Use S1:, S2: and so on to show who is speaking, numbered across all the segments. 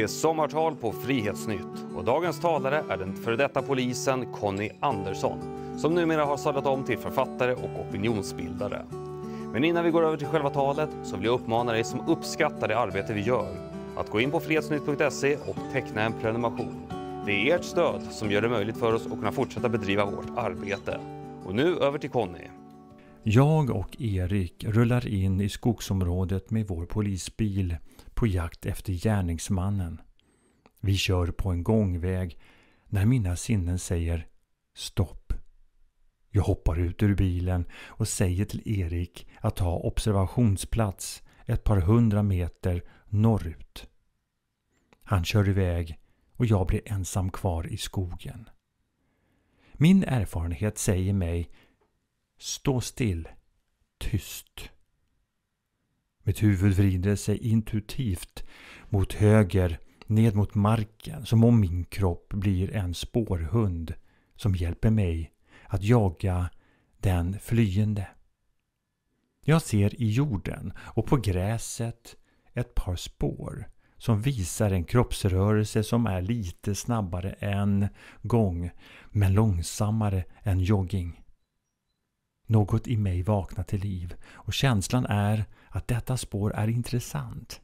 S1: Det är sommartal på Frihetsnytt och dagens talare är den före detta polisen Conny Andersson som numera har sadlat om till författare och opinionsbildare. Men innan vi går över till själva talet så vill jag uppmana dig som uppskattar det arbete vi gör att gå in på frihetsnytt.se och teckna en prenumeration. Det är ert stöd som gör det möjligt för oss att kunna fortsätta bedriva vårt arbete. Och nu över till Conny. Jag och Erik rullar in i skogsområdet med vår polisbil på jakt efter gärningsmannen. Vi kör på en gångväg när mina sinnen säger stopp. Jag hoppar ut ur bilen och säger till Erik att ta observationsplats ett par hundra meter norrut. Han kör iväg och jag blir ensam kvar i skogen. Min erfarenhet säger mig Stå still, tyst. Mitt huvud vrider sig intuitivt mot höger, ned mot marken, som om min kropp blir en spårhund som hjälper mig att jaga den flyende. Jag ser i jorden och på gräset ett par spår som visar en kroppsrörelse som är lite snabbare än gång men långsammare än jogging. Något i mig vaknar till liv och känslan är att detta spår är intressant.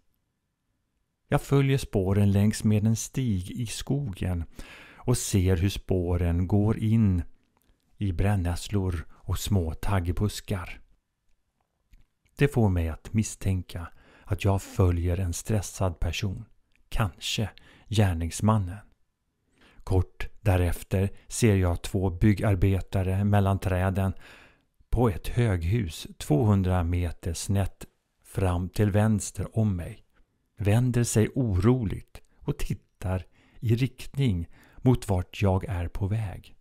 S1: Jag följer spåren längs med en stig i skogen och ser hur spåren går in i brännässlor och små taggbuskar. Det får mig att misstänka att jag följer en stressad person, kanske gärningsmannen. Kort därefter ser jag två byggarbetare mellan träden på ett höghus 200 meter snett fram till vänster om mig, vänder sig oroligt och tittar i riktning mot vart jag är på väg.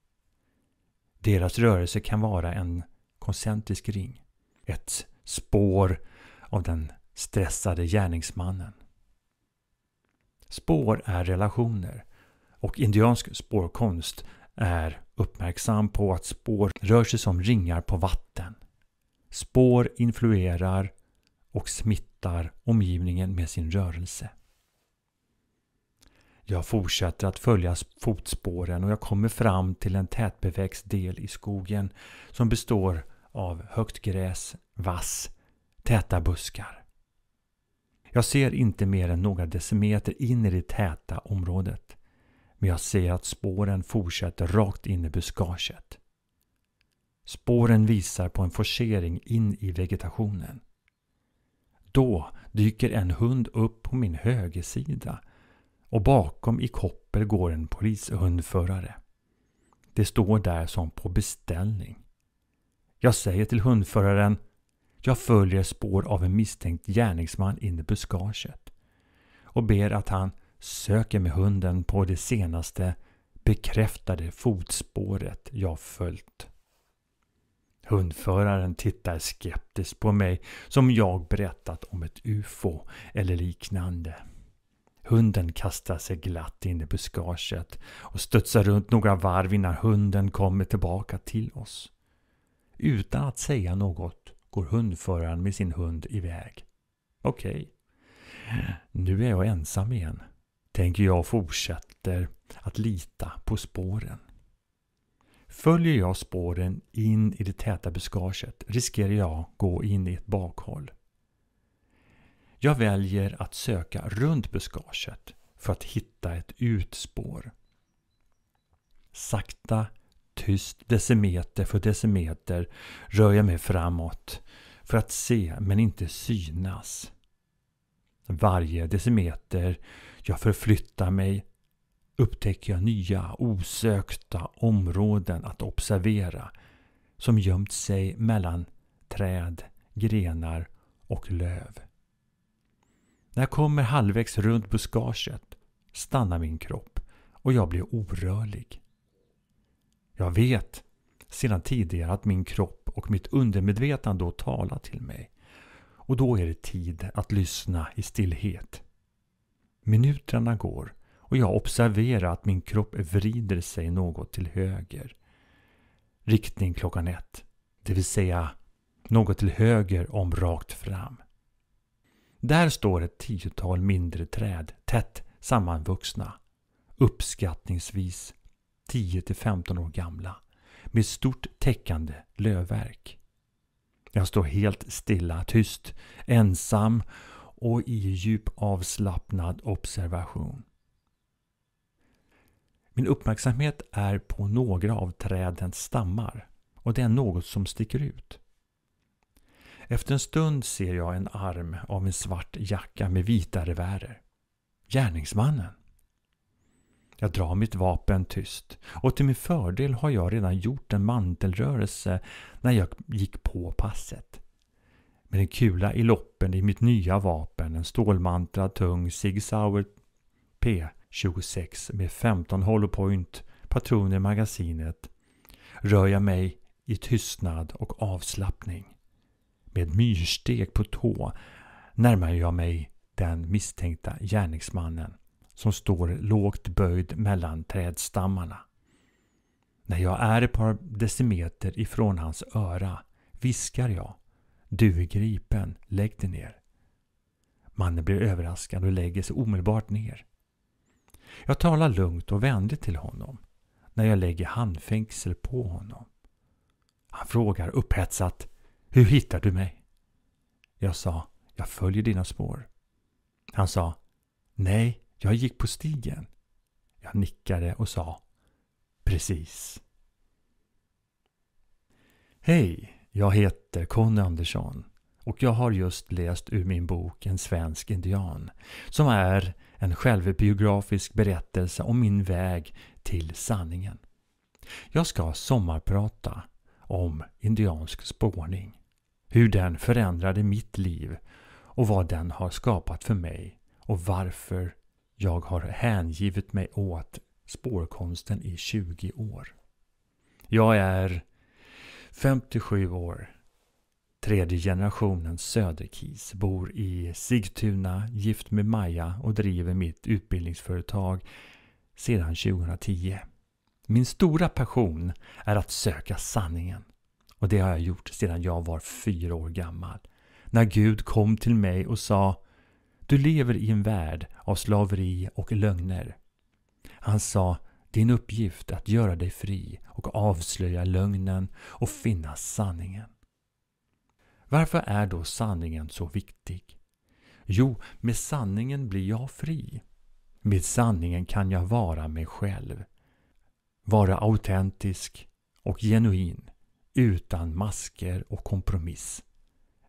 S1: Deras rörelse kan vara en koncentrisk ring, ett spår av den stressade gärningsmannen. Spår är relationer och indiansk spårkonst är uppmärksam på att spår rör sig som ringar på vatten. Spår influerar och smittar omgivningen med sin rörelse. Jag fortsätter att följa fotspåren och jag kommer fram till en tätbeväxt del i skogen som består av högt gräs, vass, täta buskar. Jag ser inte mer än några decimeter in i det täta området. Men jag ser att spåren fortsätter rakt in i buskaget. Spåren visar på en forcering in i vegetationen. Då dyker en hund upp på min högersida och bakom i koppel går en polishundförare. Det står där som på beställning. Jag säger till hundföraren jag följer spår av en misstänkt gärningsman in i buskaget och ber att han söker med hunden på det senaste bekräftade fotspåret jag följt. Hundföraren tittar skeptiskt på mig som jag berättat om ett UFO eller liknande. Hunden kastar sig glatt in i buskaget och studsar runt några varv innan hunden kommer tillbaka till oss. Utan att säga något går hundföraren med sin hund iväg. Okej, nu är jag ensam igen, tänker jag och fortsätter att lita på spåren. Följer jag spåren in i det täta buskaget riskerar jag gå in i ett bakhåll. Jag väljer att söka runt buskaget för att hitta ett utspår. Sakta, tyst, decimeter för decimeter rör jag mig framåt för att se men inte synas. Varje decimeter jag förflyttar mig upptäcker jag nya osökta områden att observera som gömt sig mellan träd, grenar och löv. När jag kommer halvvägs runt buskaget stannar min kropp och jag blir orörlig. Jag vet sedan tidigare att min kropp och mitt undermedvetande då talar till mig. Och då är det tid att lyssna i stillhet. Minuterna går och jag observerar att min kropp vrider sig något till höger. Riktning klockan ett, det vill säga något till höger om rakt fram. Där står ett tiotal mindre träd tätt sammanvuxna, uppskattningsvis 10-15 år gamla, med stort täckande lövverk. Jag står helt stilla, tyst, ensam och i djup avslappnad observation. Min uppmärksamhet är på några av trädens stammar och det är något som sticker ut. Efter en stund ser jag en arm av en svart jacka med vita revärer. Gärningsmannen! Jag drar mitt vapen tyst och till min fördel har jag redan gjort en mantelrörelse när jag gick på passet. Med en kula i loppen i mitt nya vapen, en stålmantrad tung Sig Sauer P 26 med 15 hollowpoint patroner i magasinet rör jag mig i tystnad och avslappning. Med myrsteg på tå närmar jag mig den misstänkta gärningsmannen som står lågt böjd mellan trädstammarna. När jag är ett par decimeter ifrån hans öra viskar jag. Du är gripen, lägg dig ner. Mannen blir överraskad och lägger sig omedelbart ner. Jag talar lugnt och vänligt till honom när jag lägger handfängsel på honom. Han frågar upphetsat Hur hittar du mig? Jag sa Jag följer dina spår. Han sa Nej, jag gick på stigen. Jag nickade och sa Precis. Hej, jag heter Conny Andersson och jag har just läst ur min bok En svensk indian som är en självbiografisk berättelse om min väg till sanningen. Jag ska sommarprata om indiansk spårning, hur den förändrade mitt liv och vad den har skapat för mig och varför jag har hängivit mig åt spårkonsten i 20 år. Jag är 57 år Tredje generationen Söderkis bor i Sigtuna, gift med Maja och driver mitt utbildningsföretag sedan 2010. Min stora passion är att söka sanningen. Och det har jag gjort sedan jag var fyra år gammal. När Gud kom till mig och sa Du lever i en värld av slaveri och lögner. Han sa Din uppgift är att göra dig fri och avslöja lögnen och finna sanningen. Varför är då sanningen så viktig? Jo, med sanningen blir jag fri. Med sanningen kan jag vara mig själv. Vara autentisk och genuin utan masker och kompromiss.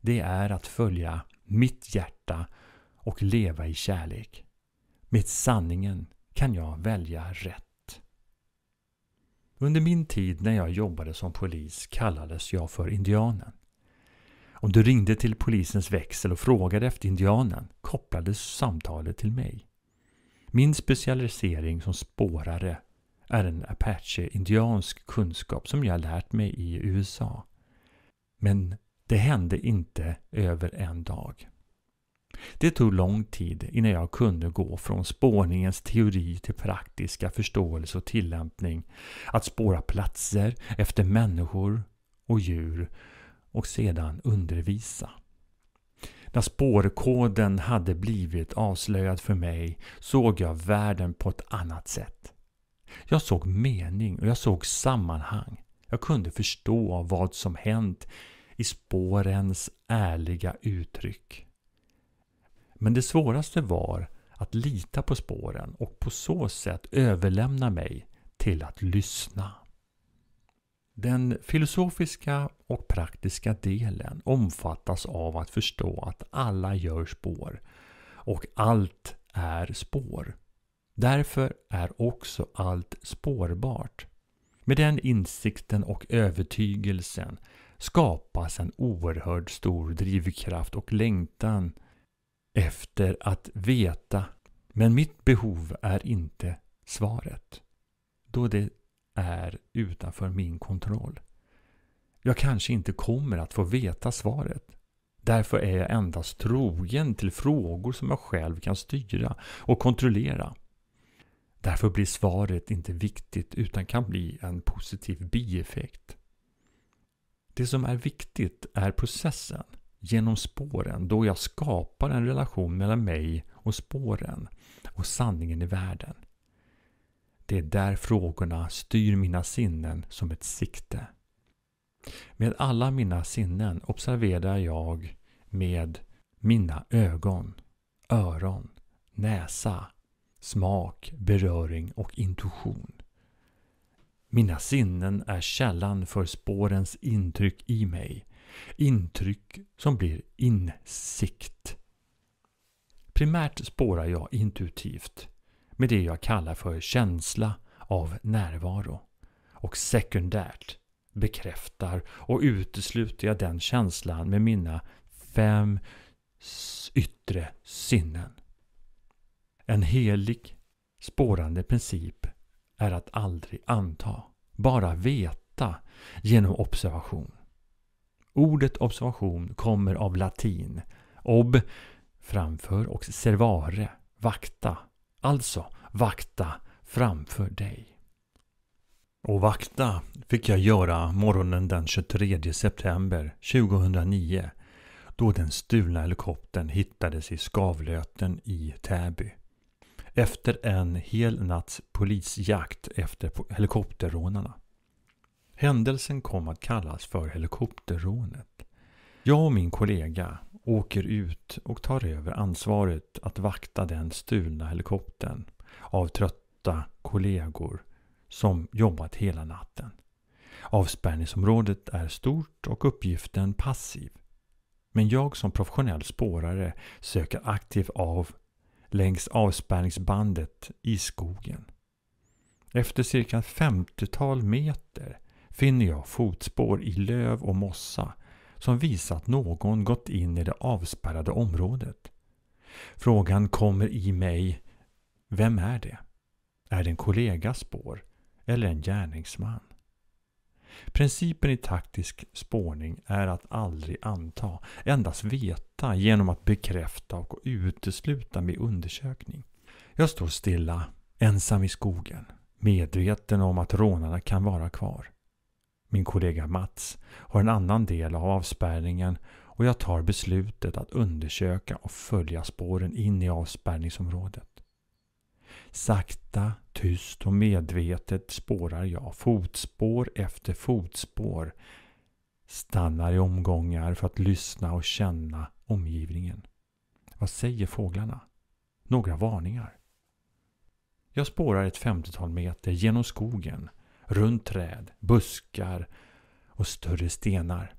S1: Det är att följa mitt hjärta och leva i kärlek. Med sanningen kan jag välja rätt. Under min tid när jag jobbade som polis kallades jag för indianen. Om du ringde till polisens växel och frågade efter indianen kopplades samtalet till mig. Min specialisering som spårare är en apache-indiansk kunskap som jag lärt mig i USA. Men det hände inte över en dag. Det tog lång tid innan jag kunde gå från spårningens teori till praktiska förståelse och tillämpning. Att spåra platser efter människor och djur och sedan undervisa. När spårkoden hade blivit avslöjad för mig såg jag världen på ett annat sätt. Jag såg mening och jag såg sammanhang. Jag kunde förstå vad som hänt i spårens ärliga uttryck. Men det svåraste var att lita på spåren och på så sätt överlämna mig till att lyssna. Den filosofiska och praktiska delen omfattas av att förstå att alla gör spår och allt är spår. Därför är också allt spårbart. Med den insikten och övertygelsen skapas en oerhört stor drivkraft och längtan efter att veta. Men mitt behov är inte svaret. Då det är utanför min kontroll. Jag kanske inte kommer att få veta svaret. Därför är jag endast trogen till frågor som jag själv kan styra och kontrollera. Därför blir svaret inte viktigt utan kan bli en positiv bieffekt. Det som är viktigt är processen genom spåren då jag skapar en relation mellan mig och spåren och sanningen i världen. Det är där frågorna styr mina sinnen som ett sikte. Med alla mina sinnen observerar jag med mina ögon, öron, näsa, smak, beröring och intuition. Mina sinnen är källan för spårens intryck i mig. Intryck som blir insikt. Primärt spårar jag intuitivt med det jag kallar för känsla av närvaro. Och sekundärt bekräftar och utesluter jag den känslan med mina fem yttre sinnen. En helig spårande princip är att aldrig anta, bara veta genom observation. Ordet observation kommer av latin ob framför och servare, vakta, Alltså, vakta framför dig. Och vakta fick jag göra morgonen den 23 september 2009 då den stulna helikoptern hittades i Skavlöten i Täby. Efter en hel natts polisjakt efter helikopterrånarna. Händelsen kom att kallas för helikopterrånet. Jag och min kollega åker ut och tar över ansvaret att vakta den stulna helikoptern av trötta kollegor som jobbat hela natten. Avspärrningsområdet är stort och uppgiften passiv. Men jag som professionell spårare söker aktivt av längs avspärrningsbandet i skogen. Efter cirka 50 tal meter finner jag fotspår i löv och mossa som visar att någon gått in i det avspärrade området. Frågan kommer i mig, vem är det? Är det en kollegas spår eller en gärningsman? Principen i taktisk spårning är att aldrig anta, endast veta genom att bekräfta och utesluta med undersökning. Jag står stilla, ensam i skogen, medveten om att rånarna kan vara kvar. Min kollega Mats har en annan del av avspärrningen och jag tar beslutet att undersöka och följa spåren in i avspärrningsområdet. Sakta, tyst och medvetet spårar jag fotspår efter fotspår. Stannar i omgångar för att lyssna och känna omgivningen. Vad säger fåglarna? Några varningar. Jag spårar ett femtiotal meter genom skogen runt träd, buskar och större stenar.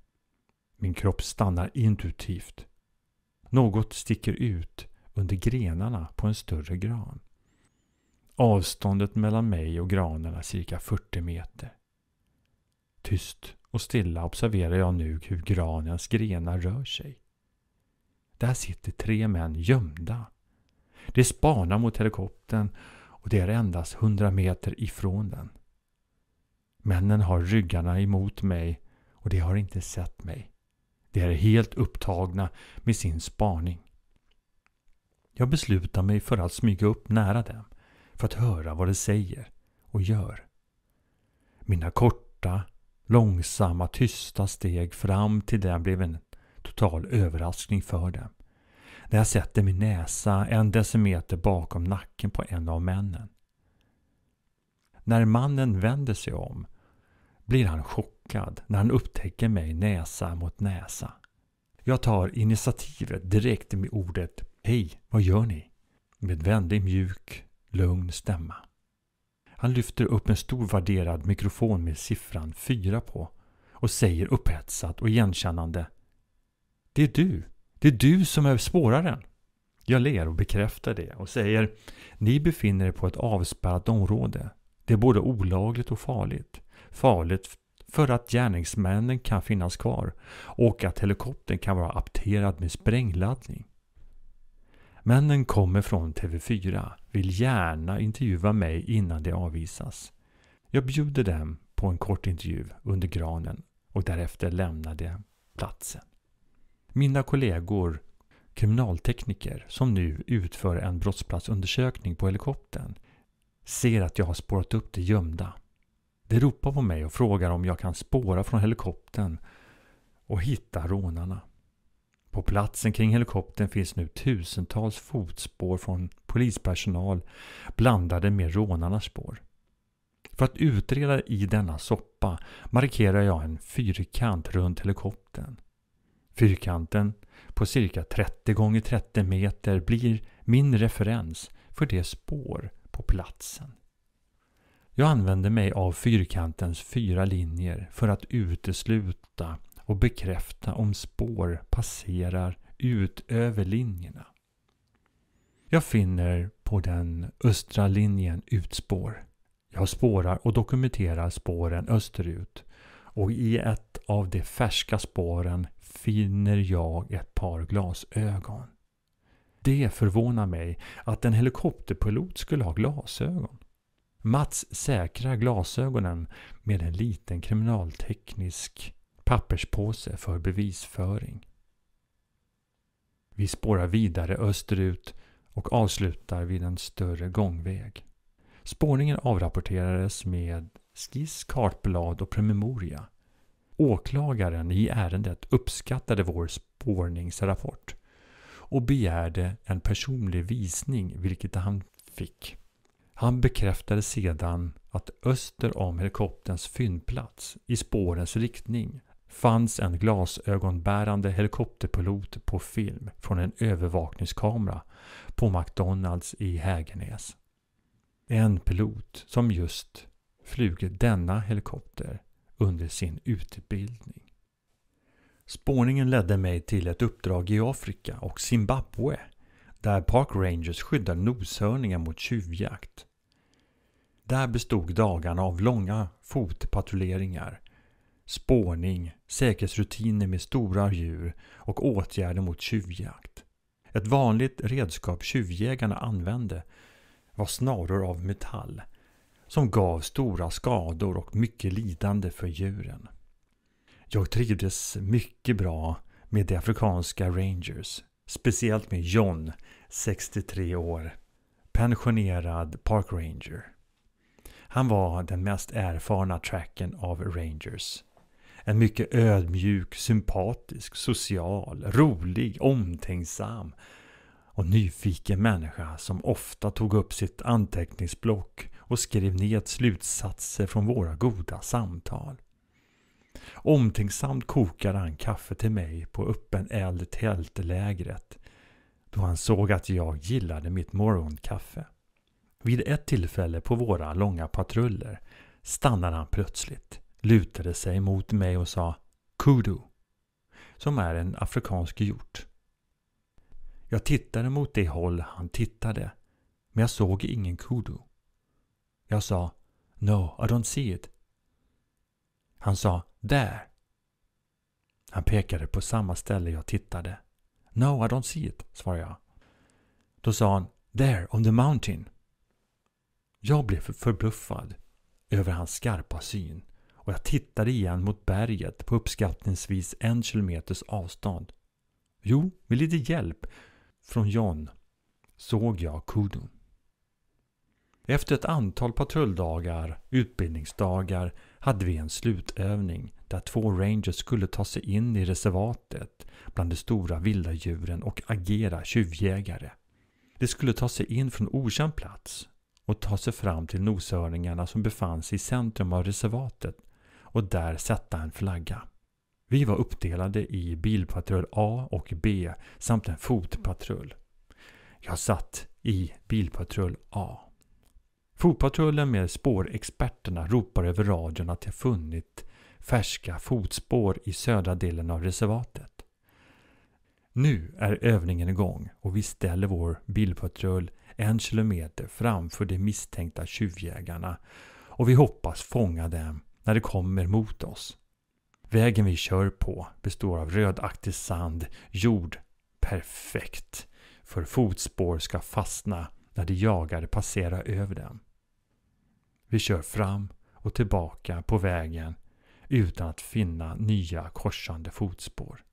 S1: Min kropp stannar intuitivt. Något sticker ut under grenarna på en större gran. Avståndet mellan mig och granen är cirka 40 meter. Tyst och stilla observerar jag nu hur granens grenar rör sig. Där sitter tre män gömda. De spanar mot helikoptern och det är endast 100 meter ifrån den. Männen har ryggarna emot mig och de har inte sett mig. De är helt upptagna med sin spaning. Jag beslutar mig för att smyga upp nära dem för att höra vad de säger och gör. Mina korta, långsamma, tysta steg fram till dem blev en total överraskning för dem. När jag sätter min näsa en decimeter bakom nacken på en av männen. När mannen vänder sig om blir han chockad när han upptäcker mig näsa mot näsa. Jag tar initiativet direkt med ordet Hej, vad gör ni? Med vänlig, mjuk, lugn stämma. Han lyfter upp en stor värderad mikrofon med siffran 4 på och säger upphetsat och igenkännande Det är du! Det är du som är spåraren! Jag ler och bekräftar det och säger Ni befinner er på ett avspärrat område. Det är både olagligt och farligt farligt för att gärningsmännen kan finnas kvar och att helikoptern kan vara apterad med sprängladdning. Männen kommer från TV4, vill gärna intervjua mig innan de avvisas. Jag bjuder dem på en kort intervju under granen och därefter lämnar de platsen. Mina kollegor, kriminaltekniker som nu utför en brottsplatsundersökning på helikoptern, ser att jag har spårat upp de gömda de ropar på mig och frågar om jag kan spåra från helikoptern och hitta rånarna. På platsen kring helikoptern finns nu tusentals fotspår från polispersonal blandade med rånarnas spår. För att utreda i denna soppa markerar jag en fyrkant runt helikoptern. Fyrkanten på cirka 30 gånger 30 meter blir min referens för det spår på platsen. Jag använde mig av fyrkantens fyra linjer för att utesluta och bekräfta om spår passerar ut över linjerna. Jag finner på den östra linjen utspår. Jag spårar och dokumenterar spåren österut och i ett av de färska spåren finner jag ett par glasögon. Det förvånar mig att en helikopterpilot skulle ha glasögon. Mats säkrar glasögonen med en liten kriminalteknisk papperspåse för bevisföring. Vi spårar vidare österut och avslutar vid en större gångväg. Spårningen avrapporterades med skiss, kartblad och promemoria. Åklagaren i ärendet uppskattade vår spårningsrapport och begärde en personlig visning vilket han fick. Han bekräftade sedan att öster om helikopterns fyndplats, i spårens riktning, fanns en glasögonbärande helikopterpilot på film från en övervakningskamera på McDonalds i Hägernäs. En pilot som just flugit denna helikopter under sin utbildning. Spårningen ledde mig till ett uppdrag i Afrika och Zimbabwe där Park Rangers skyddar noshörningar mot tjuvjakt där bestod dagarna av långa fotpatrulleringar, spårning, säkerhetsrutiner med stora djur och åtgärder mot tjuvjakt. Ett vanligt redskap tjuvjägarna använde var snaror av metall som gav stora skador och mycket lidande för djuren. Jag trivdes mycket bra med de afrikanska rangers, speciellt med John, 63 år, pensionerad park ranger. Han var den mest erfarna tracken av Rangers. En mycket ödmjuk, sympatisk, social, rolig, omtänksam och nyfiken människa som ofta tog upp sitt anteckningsblock och skrev ned slutsatser från våra goda samtal. Omtänksamt kokade han kaffe till mig på öppen eld i tältlägret då han såg att jag gillade mitt morgonkaffe. Vid ett tillfälle på våra långa patruller stannade han plötsligt, lutade sig mot mig och sa Kudu, som är en afrikansk hjort. Jag tittade mot det håll han tittade, men jag såg ingen kudu. Jag sa No, I don't see it. Han sa “Där”. Han pekade på samma ställe jag tittade. No, I don't see it, svarade jag. Då sa han There, on the mountain. Jag blev förbluffad över hans skarpa syn och jag tittade igen mot berget på uppskattningsvis en kilometers avstånd. Jo, med lite hjälp från John såg jag Kudu. Efter ett antal patrulldagar, utbildningsdagar, hade vi en slutövning där två rangers skulle ta sig in i reservatet bland de stora vilda djuren och agera tjuvjägare. De skulle ta sig in från okänd plats och ta sig fram till noshörningarna som befann sig i centrum av reservatet och där sätta en flagga. Vi var uppdelade i bilpatrull A och B samt en fotpatrull. Jag satt i bilpatrull A. Fotpatrullen med spårexperterna ropar över radion att jag funnit färska fotspår i södra delen av reservatet. Nu är övningen igång och vi ställer vår bilpatrull en kilometer framför de misstänkta tjuvjägarna och vi hoppas fånga dem när de kommer mot oss. Vägen vi kör på består av rödaktig sand, jord, perfekt, för fotspår ska fastna när de jagade passerar över dem. Vi kör fram och tillbaka på vägen utan att finna nya korsande fotspår.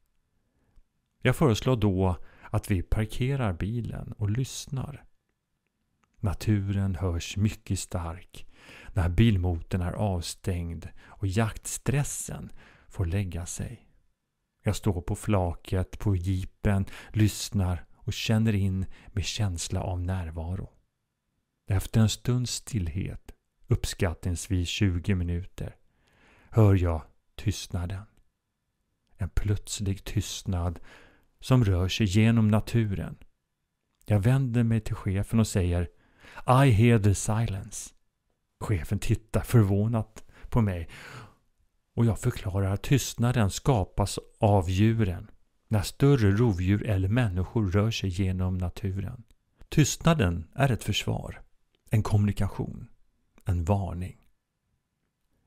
S1: Jag föreslår då att vi parkerar bilen och lyssnar. Naturen hörs mycket stark när bilmotorn är avstängd och jaktstressen får lägga sig. Jag står på flaket på jeepen, lyssnar och känner in med känsla av närvaro. Efter en stunds stillhet, uppskattningsvis 20 minuter, hör jag tystnaden. En plötslig tystnad som rör sig genom naturen. Jag vänder mig till chefen och säger i hear the silence. Chefen tittar förvånat på mig och jag förklarar att tystnaden skapas av djuren när större rovdjur eller människor rör sig genom naturen. Tystnaden är ett försvar, en kommunikation, en varning.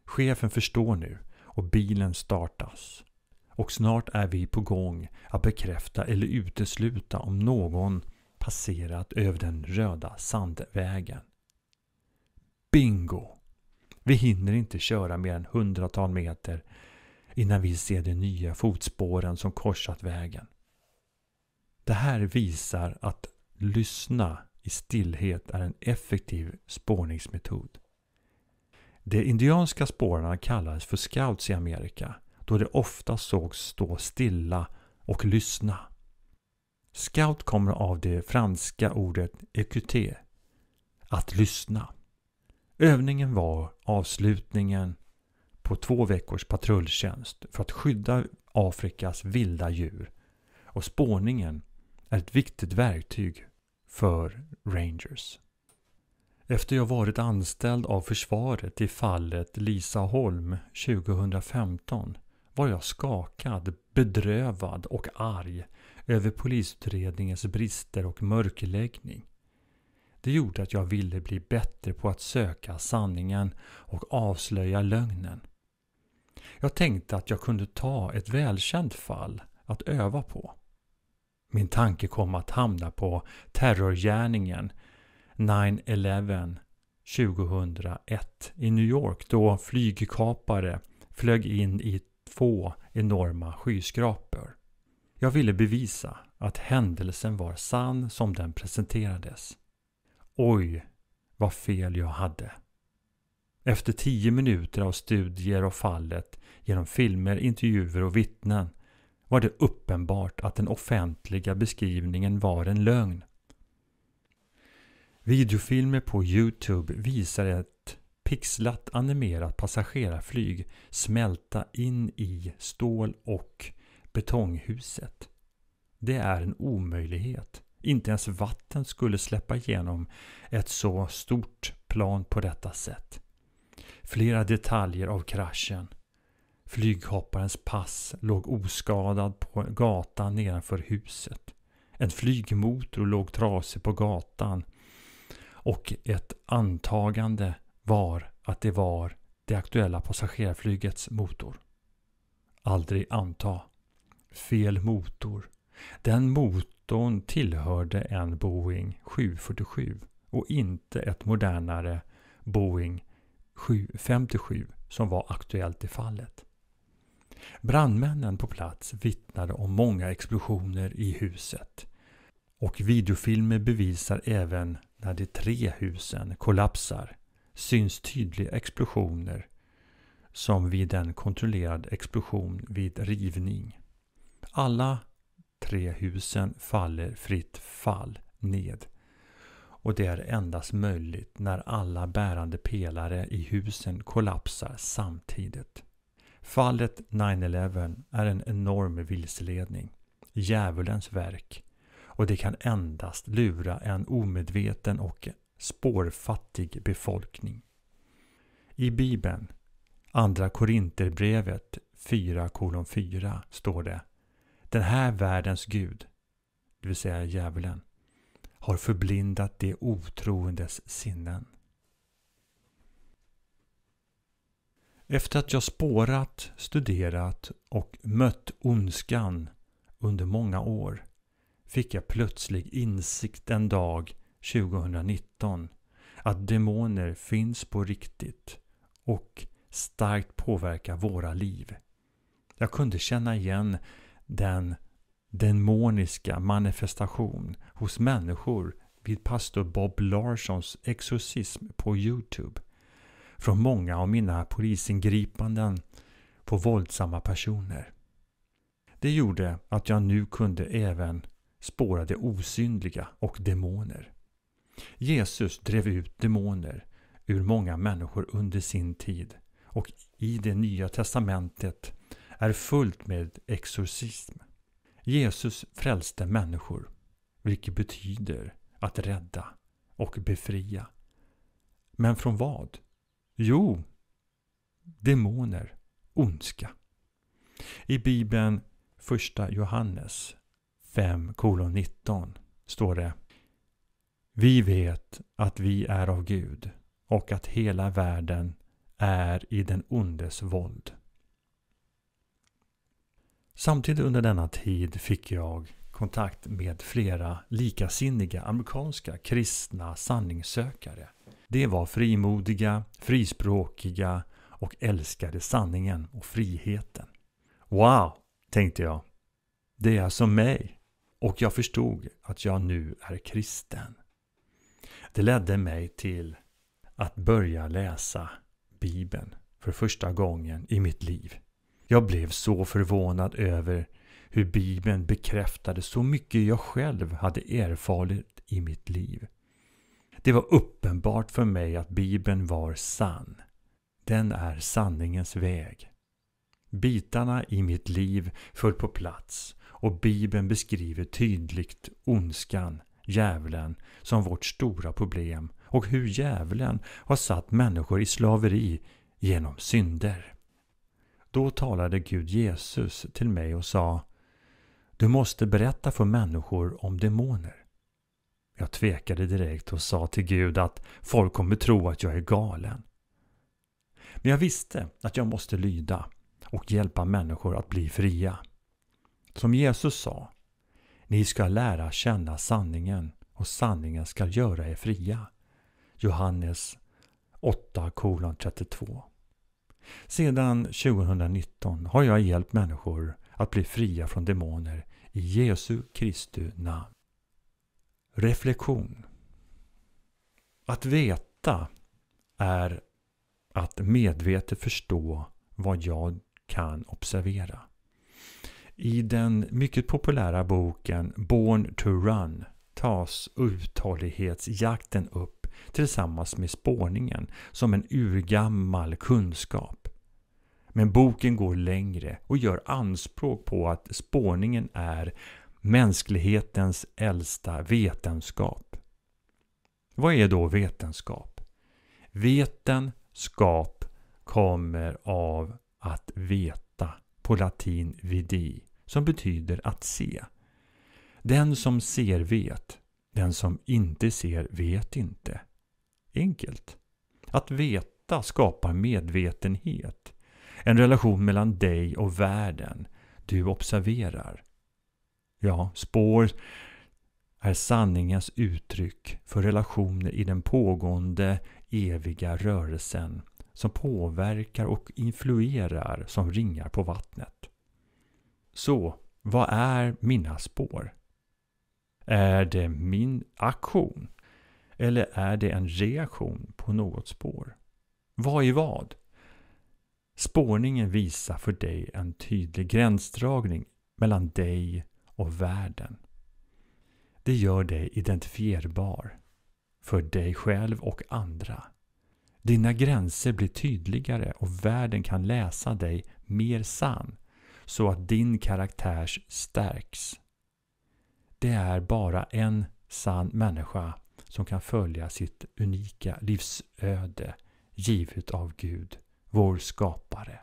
S1: Chefen förstår nu och bilen startas. Och snart är vi på gång att bekräfta eller utesluta om någon passerat över den röda sandvägen. Bingo! Vi hinner inte köra mer än hundratal meter innan vi ser de nya fotspåren som korsat vägen. Det här visar att lyssna i stillhet är en effektiv spårningsmetod. De indianska spårarna kallades för scouts i Amerika då de ofta sågs stå stilla och lyssna. Scout kommer av det franska ordet écouter, att lyssna. Övningen var avslutningen på två veckors patrulltjänst för att skydda Afrikas vilda djur och spårningen är ett viktigt verktyg för Rangers. Efter jag varit anställd av försvaret i fallet Lisa Holm 2015 var jag skakad, bedrövad och arg över polisutredningens brister och mörkläggning. Det gjorde att jag ville bli bättre på att söka sanningen och avslöja lögnen. Jag tänkte att jag kunde ta ett välkänt fall att öva på. Min tanke kom att hamna på terrorgärningen 9-11 2001 i New York då flygkapare flög in i två enorma skyskrapor. Jag ville bevisa att händelsen var sann som den presenterades. Oj, vad fel jag hade. Efter tio minuter av studier av fallet genom filmer, intervjuer och vittnen var det uppenbart att den offentliga beskrivningen var en lögn. Videofilmer på Youtube visar ett pixlat animerat passagerarflyg smälta in i stål och betonghuset. Det är en omöjlighet. Inte ens vatten skulle släppa igenom ett så stort plan på detta sätt. Flera detaljer av kraschen. Flyghopparens pass låg oskadad på gatan nedanför huset. En flygmotor låg trasig på gatan och ett antagande var att det var det aktuella passagerarflygets motor. Aldrig anta Fel motor. Den motorn tillhörde en Boeing 747 och inte ett modernare Boeing 757 som var aktuellt i fallet. Brandmännen på plats vittnade om många explosioner i huset. Och videofilmer bevisar även när de tre husen kollapsar syns tydliga explosioner som vid en kontrollerad explosion vid rivning alla tre husen faller fritt fall ned. Och det är endast möjligt när alla bärande pelare i husen kollapsar samtidigt. Fallet 9-11 är en enorm vilseledning, djävulens verk och det kan endast lura en omedveten och spårfattig befolkning. I Bibeln, Andra Korinterbrevet 4.4 står det den här världens gud, det vill säga djävulen, har förblindat de otroendes sinnen. Efter att jag spårat, studerat och mött ondskan under många år fick jag plötslig insikt en dag 2019 att demoner finns på riktigt och starkt påverkar våra liv. Jag kunde känna igen den demoniska manifestation hos människor vid pastor Bob Larssons exorcism på Youtube. Från många av mina polisingripanden på våldsamma personer. Det gjorde att jag nu kunde även spåra det osynliga och demoner. Jesus drev ut demoner ur många människor under sin tid och i det nya testamentet är fullt med exorcism. Jesus frälste människor, vilket betyder att rädda och befria. Men från vad? Jo, demoner, ondska. I Bibeln 1 Johannes 5.19 står det Vi vet att vi är av Gud och att hela världen är i den ondes våld. Samtidigt under denna tid fick jag kontakt med flera likasinniga amerikanska kristna sanningssökare. De var frimodiga, frispråkiga och älskade sanningen och friheten. Wow, tänkte jag. Det är som mig. Och jag förstod att jag nu är kristen. Det ledde mig till att börja läsa Bibeln för första gången i mitt liv. Jag blev så förvånad över hur Bibeln bekräftade så mycket jag själv hade erfarit i mitt liv. Det var uppenbart för mig att Bibeln var sann. Den är sanningens väg. Bitarna i mitt liv föll på plats och Bibeln beskriver tydligt ondskan, djävulen, som vårt stora problem och hur djävulen har satt människor i slaveri genom synder. Då talade Gud Jesus till mig och sa Du måste berätta för människor om demoner. Jag tvekade direkt och sa till Gud att folk kommer tro att jag är galen. Men jag visste att jag måste lyda och hjälpa människor att bli fria. Som Jesus sa, ni ska lära känna sanningen och sanningen ska göra er fria. Johannes 8:32 sedan 2019 har jag hjälpt människor att bli fria från demoner i Jesu Kristi namn. Reflektion. Att veta är att medvetet förstå vad jag kan observera. I den mycket populära boken Born to Run tas uthållighetsjakten upp tillsammans med spårningen som en urgammal kunskap. Men boken går längre och gör anspråk på att spårningen är mänsklighetens äldsta vetenskap. Vad är då vetenskap? Vetenskap kommer av att veta på latin vidi som betyder att se. Den som ser vet, den som inte ser vet inte enkelt. Att veta skapar medvetenhet. En relation mellan dig och världen. Du observerar. Ja, spår är sanningens uttryck för relationer i den pågående eviga rörelsen som påverkar och influerar som ringar på vattnet. Så, vad är mina spår? Är det min aktion? Eller är det en reaktion på något spår? Vad är vad? Spårningen visar för dig en tydlig gränsdragning mellan dig och världen. Det gör dig identifierbar för dig själv och andra. Dina gränser blir tydligare och världen kan läsa dig mer sann så att din karaktärs stärks. Det är bara en sann människa som kan följa sitt unika livsöde givet av Gud, vår skapare.